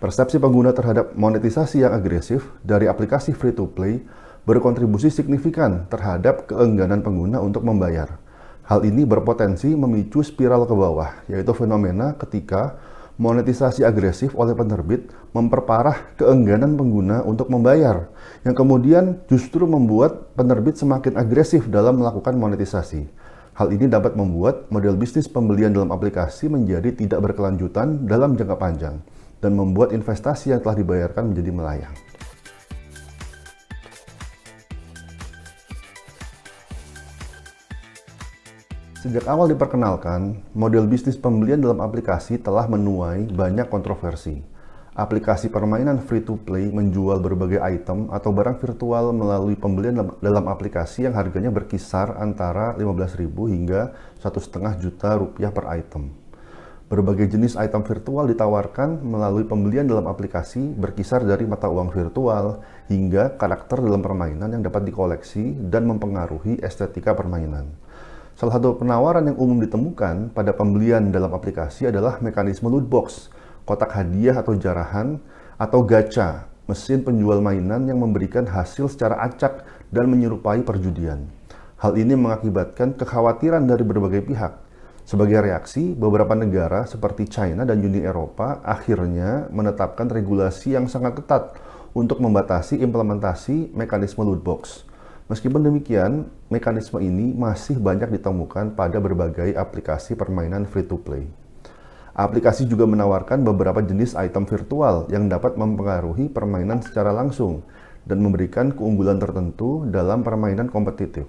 Persepsi pengguna terhadap monetisasi yang agresif dari aplikasi free-to-play berkontribusi signifikan terhadap keengganan pengguna untuk membayar. Hal ini berpotensi memicu spiral ke bawah, yaitu fenomena ketika monetisasi agresif oleh penerbit memperparah keengganan pengguna untuk membayar, yang kemudian justru membuat penerbit semakin agresif dalam melakukan monetisasi. Hal ini dapat membuat model bisnis pembelian dalam aplikasi menjadi tidak berkelanjutan dalam jangka panjang dan membuat investasi yang telah dibayarkan menjadi melayang. Sejak awal diperkenalkan, model bisnis pembelian dalam aplikasi telah menuai banyak kontroversi. Aplikasi permainan free-to-play menjual berbagai item atau barang virtual melalui pembelian dalam aplikasi yang harganya berkisar antara 15.000 hingga 1,5 juta rupiah per item. Berbagai jenis item virtual ditawarkan melalui pembelian dalam aplikasi berkisar dari mata uang virtual hingga karakter dalam permainan yang dapat dikoleksi dan mempengaruhi estetika permainan. Salah satu penawaran yang umum ditemukan pada pembelian dalam aplikasi adalah mekanisme loot box, kotak hadiah atau jarahan, atau gacha, mesin penjual mainan yang memberikan hasil secara acak dan menyerupai perjudian. Hal ini mengakibatkan kekhawatiran dari berbagai pihak, sebagai reaksi, beberapa negara seperti China dan Uni Eropa akhirnya menetapkan regulasi yang sangat ketat untuk membatasi implementasi mekanisme loot box. Meskipun demikian, mekanisme ini masih banyak ditemukan pada berbagai aplikasi permainan free-to-play. Aplikasi juga menawarkan beberapa jenis item virtual yang dapat mempengaruhi permainan secara langsung dan memberikan keunggulan tertentu dalam permainan kompetitif.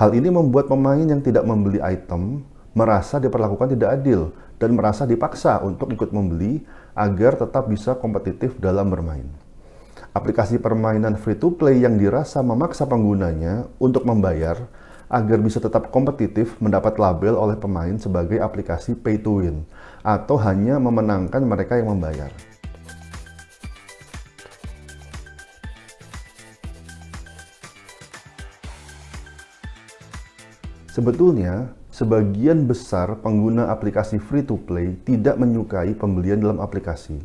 Hal ini membuat pemain yang tidak membeli item merasa diperlakukan tidak adil dan merasa dipaksa untuk ikut membeli agar tetap bisa kompetitif dalam bermain. Aplikasi permainan free to play yang dirasa memaksa penggunanya untuk membayar agar bisa tetap kompetitif mendapat label oleh pemain sebagai aplikasi pay to win atau hanya memenangkan mereka yang membayar. Sebetulnya, sebagian besar pengguna aplikasi free-to-play tidak menyukai pembelian dalam aplikasi.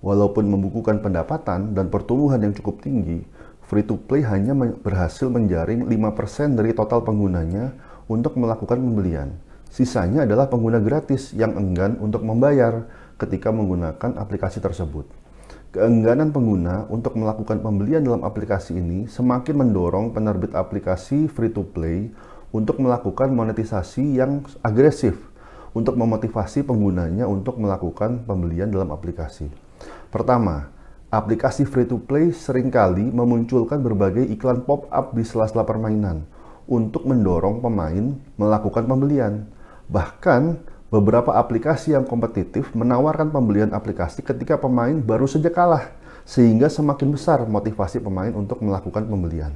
Walaupun membukukan pendapatan dan pertumbuhan yang cukup tinggi, free-to-play hanya berhasil menjaring 5% dari total penggunanya untuk melakukan pembelian. Sisanya adalah pengguna gratis yang enggan untuk membayar ketika menggunakan aplikasi tersebut. Keengganan pengguna untuk melakukan pembelian dalam aplikasi ini semakin mendorong penerbit aplikasi free-to-play untuk melakukan monetisasi yang agresif untuk memotivasi penggunanya untuk melakukan pembelian dalam aplikasi. Pertama, aplikasi free to play seringkali memunculkan berbagai iklan pop-up di sela-sela permainan untuk mendorong pemain melakukan pembelian. Bahkan, beberapa aplikasi yang kompetitif menawarkan pembelian aplikasi ketika pemain baru saja kalah, sehingga semakin besar motivasi pemain untuk melakukan pembelian.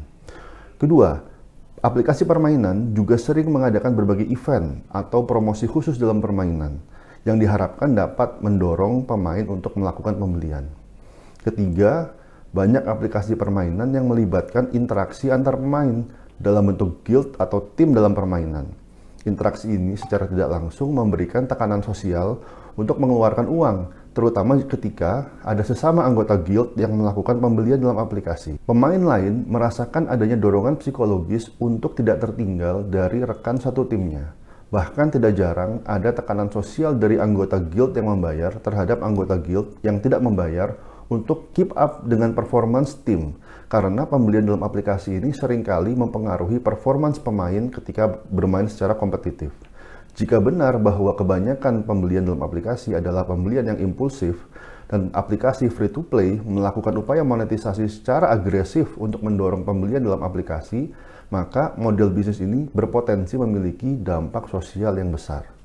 Kedua, Aplikasi permainan juga sering mengadakan berbagai event atau promosi khusus dalam permainan yang diharapkan dapat mendorong pemain untuk melakukan pembelian. Ketiga, banyak aplikasi permainan yang melibatkan interaksi antar pemain dalam bentuk guild atau tim dalam permainan. Interaksi ini secara tidak langsung memberikan tekanan sosial untuk mengeluarkan uang, terutama ketika ada sesama anggota guild yang melakukan pembelian dalam aplikasi. Pemain lain merasakan adanya dorongan psikologis untuk tidak tertinggal dari rekan satu timnya. Bahkan tidak jarang ada tekanan sosial dari anggota guild yang membayar terhadap anggota guild yang tidak membayar untuk keep up dengan performance tim karena pembelian dalam aplikasi ini seringkali mempengaruhi performance pemain ketika bermain secara kompetitif. Jika benar bahwa kebanyakan pembelian dalam aplikasi adalah pembelian yang impulsif dan aplikasi free to play melakukan upaya monetisasi secara agresif untuk mendorong pembelian dalam aplikasi, maka model bisnis ini berpotensi memiliki dampak sosial yang besar.